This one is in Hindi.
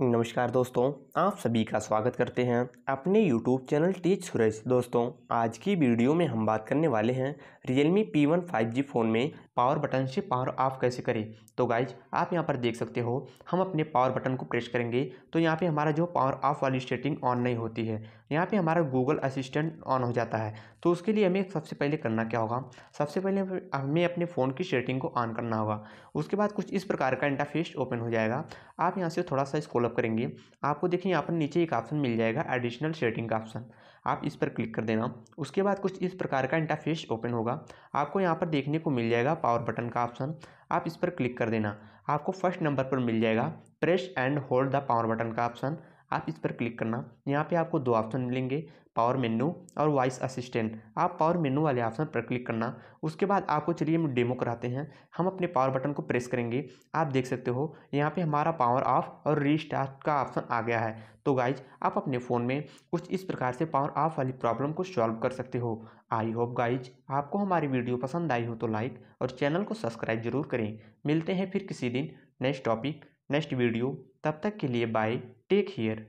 नमस्कार दोस्तों आप सभी का स्वागत करते हैं अपने यूट्यूब चैनल टीच सुरेश दोस्तों आज की वीडियो में हम बात करने वाले हैं Realme P1 5G फ़ोन में पावर बटन से पावर ऑफ कैसे करें तो गाइज आप यहाँ पर देख सकते हो हम अपने पावर बटन को प्रेस करेंगे तो यहाँ पे हमारा जो पावर ऑफ वाली सेटिंग ऑन नहीं होती है यहाँ पे हमारा गूगल असिस्टेंट ऑन हो जाता है तो उसके लिए हमें सबसे पहले करना क्या होगा सबसे पहले हमें अपने फ़ोन की सेटिंग को ऑन करना होगा उसके बाद कुछ इस प्रकार का इंटरफेस ओपन हो जाएगा आप यहाँ से थोड़ा सा स्कोलअप करेंगे आपको देखिए यहाँ पर नीचे एक ऑप्शन मिल जाएगा एडिशनल शेटिंग का ऑप्शन आप इस पर क्लिक कर देना उसके बाद कुछ इस प्रकार का इंटरफेस ओपन होगा आपको यहाँ पर देखने को मिल जाएगा पावर बटन का ऑप्शन आप इस पर क्लिक कर देना आपको फर्स्ट नंबर पर मिल जाएगा press and hold the power button का ऑप्शन आप इस पर क्लिक करना यहाँ पे आपको दो ऑप्शन मिलेंगे पावर मेनू और वॉइस असिस्टेंट आप पावर मेनू वाले ऑप्शन पर क्लिक करना उसके बाद आपको चलिए हम डेमो कराते हैं हम अपने पावर बटन को प्रेस करेंगे आप देख सकते हो यहाँ पे हमारा पावर ऑफ और रीस्टार्ट का ऑप्शन आ गया है तो गाइज आप अपने फ़ोन में कुछ इस प्रकार से पावर ऑफ वाली प्रॉब्लम को सॉल्व कर सकते हो आई होप गाइज आपको हमारी वीडियो पसंद आई हो तो लाइक और चैनल को सब्सक्राइब जरूर करें मिलते हैं फिर किसी दिन नेक्स्ट टॉपिक नेक्स्ट वीडियो तब तक के लिए बाय टेक केयर